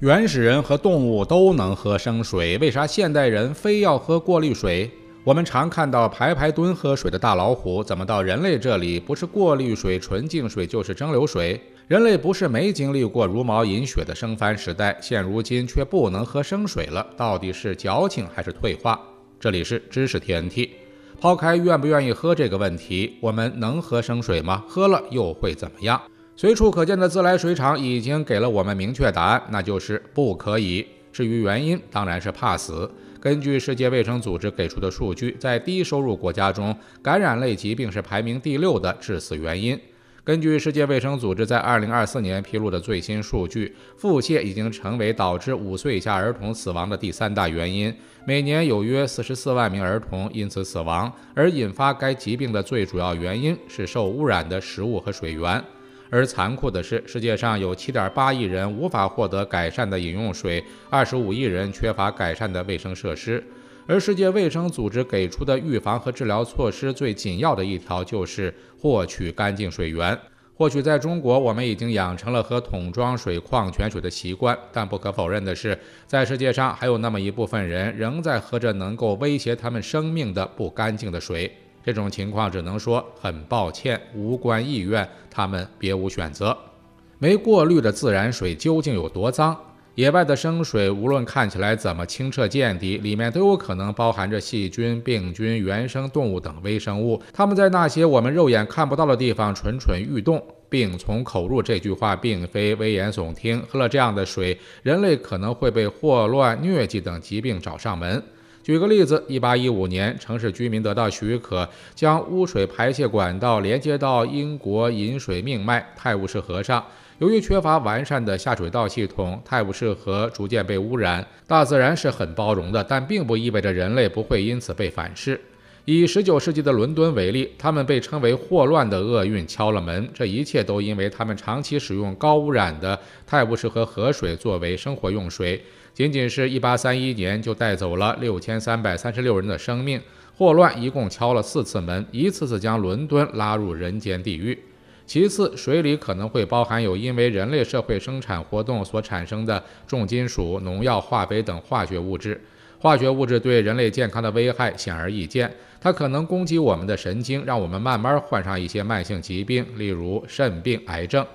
原始人和动物都能喝生水，为啥现代人非要喝过滤水？我们常看到排排蹲喝水的大老虎，怎么到人类这里，不是过滤水、纯净水就是蒸馏水？人类不是没经历过茹毛饮血的生番时代，现如今却不能喝生水了，到底是矫情还是退化？这里是知识 TNT。抛开愿不愿意喝这个问题，我们能喝生水吗？喝了又会怎么样？随处可见的自来水厂已经给了我们明确答案，那就是不可以。至于原因，当然是怕死。根据世界卫生组织给出的数据，在低收入国家中，感染类疾病是排名第六的致死原因。根据世界卫生组织在2024年披露的最新数据，腹泻已经成为导致五岁以下儿童死亡的第三大原因，每年有约44万名儿童因此死亡。而引发该疾病的最主要原因，是受污染的食物和水源。而残酷的是，世界上有7.8亿人无法获得改善的饮用水，25亿人缺乏改善的卫生设施。而世界卫生组织给出的预防和治疗措施最紧要的一条就是获取干净水源。或许在中国，我们已经养成了喝桶装水、矿泉水的习惯，但不可否认的是，在世界上还有那么一部分人仍在喝着能够威胁他们生命的不干净的水。这种情况只能说很抱歉，无关意愿，他们别无选择。没过滤的自然水究竟有多脏？野外的生水无论看起来怎么清澈见底，里面都有可能包含着细菌、病菌、原生动物等微生物。它们在那些我们肉眼看不到的地方蠢蠢欲动。病从口入这句话并非危言耸听，喝了这样的水，人类可能会被霍乱、疟疾等疾病找上门。举个例子，一八一五年，城市居民得到许可，将污水排泄管道连接到英国饮水命脉泰晤士河上。由于缺乏完善的下水道系统，泰晤士河逐渐被污染。大自然是很包容的，但并不意味着人类不会因此被反噬。以十九世纪的伦敦为例，他们被称为霍乱的厄运敲了门。这一切都因为他们长期使用高污染的泰晤士河河水作为生活用水。仅仅是一八三一年，就带走了六千三百三十六人的生命。霍乱一共敲了四次门，一次次将伦敦拉入人间地狱。其次，水里可能会包含有因为人类社会生产活动所产生的重金属、农药、化肥等化学物质。化学物质对人类健康的危害显而易见，它可能攻击我们的神经，让我们慢慢患上一些慢性疾病，例如肾病、癌症。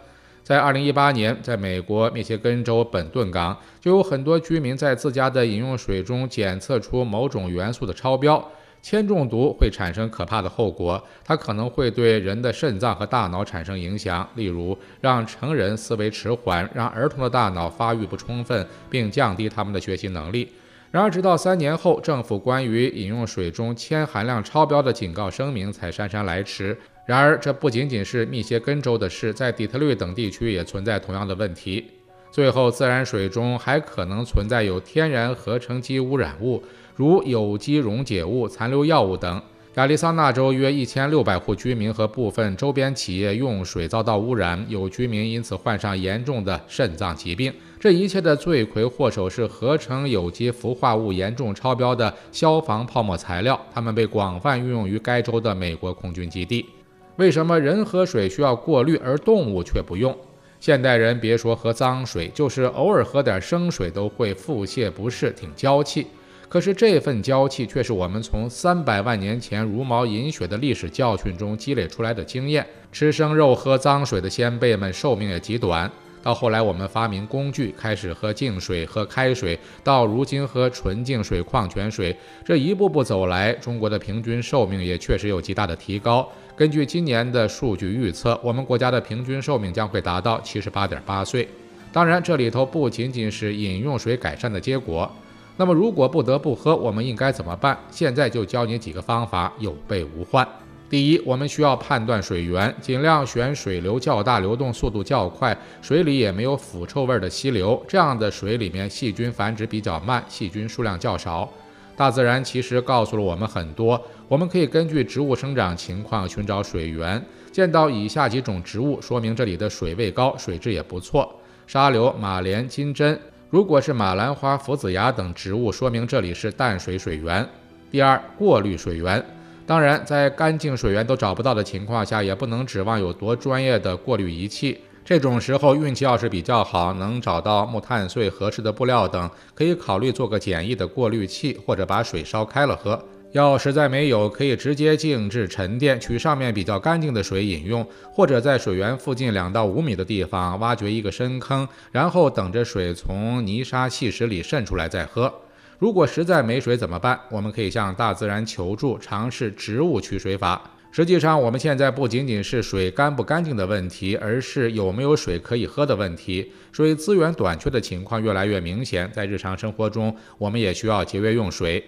在2018年，在美国密歇根州本顿港，就有很多居民在自家的饮用水中检测出某种元素的超标。铅中毒会产生可怕的后果，它可能会对人的肾脏和大脑产生影响，例如让成人思维迟缓，让儿童的大脑发育不充分，并降低他们的学习能力。然而，直到三年后，政府关于饮用水中铅含量超标的警告声明才姗姗来迟。然而，这不仅仅是密歇根州的事，在底特律等地区也存在同样的问题。最后，自然水中还可能存在有天然合成基污染物，如有机溶解物、残留药物等。亚利桑那州约一千六百户居民和部分周边企业用水遭到污染，有居民因此患上严重的肾脏疾病。这一切的罪魁祸首是合成有机氟化物严重超标的消防泡沫材料，它们被广泛运用于该州的美国空军基地。为什么人喝水需要过滤，而动物却不用？现代人别说喝脏水，就是偶尔喝点生水都会腹泻不适，挺娇气。可是这份娇气，却是我们从三百万年前茹毛饮血的历史教训中积累出来的经验。吃生肉、喝脏水的先辈们寿命也极短。到后来，我们发明工具，开始喝净水、喝开水，到如今喝纯净水、矿泉水，这一步步走来，中国的平均寿命也确实有极大的提高。根据今年的数据预测，我们国家的平均寿命将会达到七十八点八岁。当然，这里头不仅仅是饮用水改善的结果。那么，如果不得不喝，我们应该怎么办？现在就教你几个方法，有备无患。第一，我们需要判断水源，尽量选水流较大、流动速度较快、水里也没有腐臭味的溪流。这样的水里面细菌繁殖比较慢，细菌数量较少。大自然其实告诉了我们很多，我们可以根据植物生长情况寻找水源。见到以下几种植物，说明这里的水位高，水质也不错：沙柳、马莲、金针。如果是马兰花、佛子牙等植物，说明这里是淡水水源。第二，过滤水源。当然，在干净水源都找不到的情况下，也不能指望有多专业的过滤仪器。这种时候，运气要是比较好，能找到木炭碎、合适的布料等，可以考虑做个简易的过滤器，或者把水烧开了喝。要实在没有，可以直接静置沉淀，取上面比较干净的水饮用，或者在水源附近两到五米的地方挖掘一个深坑，然后等着水从泥沙细石里渗出来再喝。如果实在没水怎么办？我们可以向大自然求助，尝试植物取水法。实际上，我们现在不仅仅是水干不干净的问题，而是有没有水可以喝的问题。水资源短缺的情况越来越明显，在日常生活中，我们也需要节约用水。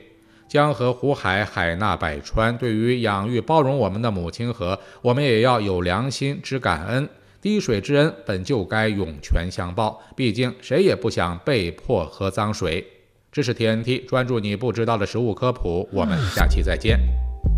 江河湖海，海纳百川。对于养育包容我们的母亲河，我们也要有良心之感恩。滴水之恩，本就该涌泉相报。毕竟，谁也不想被迫喝脏水。这是 TNT 专注你不知道的食物科普。我们下期再见。